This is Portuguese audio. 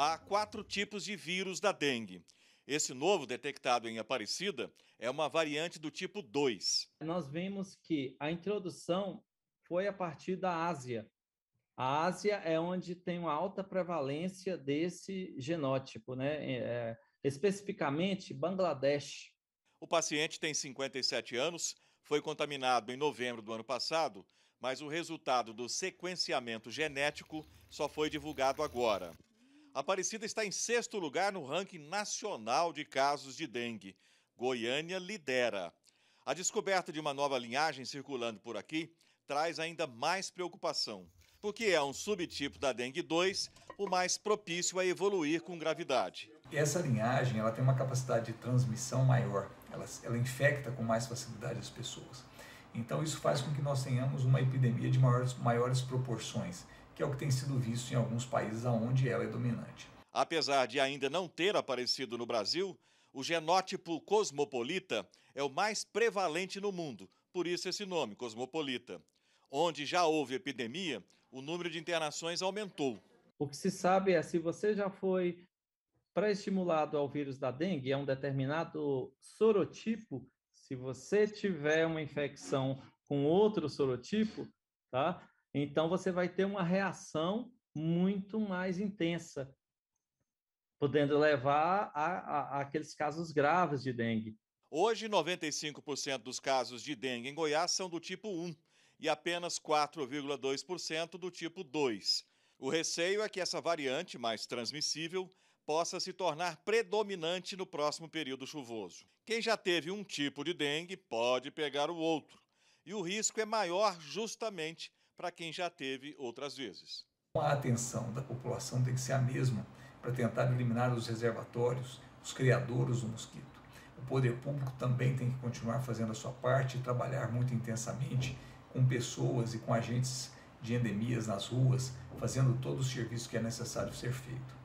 há quatro tipos de vírus da dengue. Esse novo detectado em Aparecida é uma variante do tipo 2. Nós vimos que a introdução foi a partir da Ásia. A Ásia é onde tem uma alta prevalência desse genótipo, né? É, é especificamente Bangladesh. O paciente tem 57 anos, foi contaminado em novembro do ano passado, mas o resultado do sequenciamento genético só foi divulgado agora. Aparecida está em sexto lugar no ranking nacional de casos de dengue. Goiânia lidera. A descoberta de uma nova linhagem circulando por aqui traz ainda mais preocupação, porque é um subtipo da dengue 2, o mais propício a evoluir com gravidade. Essa linhagem ela tem uma capacidade de transmissão maior, ela, ela infecta com mais facilidade as pessoas. Então isso faz com que nós tenhamos uma epidemia de maiores, maiores proporções que é o que tem sido visto em alguns países onde ela é dominante. Apesar de ainda não ter aparecido no Brasil, o genótipo cosmopolita é o mais prevalente no mundo, por isso esse nome, cosmopolita. Onde já houve epidemia, o número de internações aumentou. O que se sabe é se você já foi pré-estimulado ao vírus da dengue, é um determinado sorotipo, se você tiver uma infecção com outro sorotipo, tá? Então você vai ter uma reação muito mais intensa, podendo levar a, a, a aqueles casos graves de dengue. Hoje, 95% dos casos de dengue em Goiás são do tipo 1 e apenas 4,2% do tipo 2. O receio é que essa variante, mais transmissível, possa se tornar predominante no próximo período chuvoso. Quem já teve um tipo de dengue pode pegar o outro. E o risco é maior justamente para quem já teve outras vezes. Então, a atenção da população tem que ser a mesma para tentar eliminar os reservatórios, os criadores do mosquito. O poder público também tem que continuar fazendo a sua parte e trabalhar muito intensamente com pessoas e com agentes de endemias nas ruas, fazendo todo o serviço que é necessário ser feito.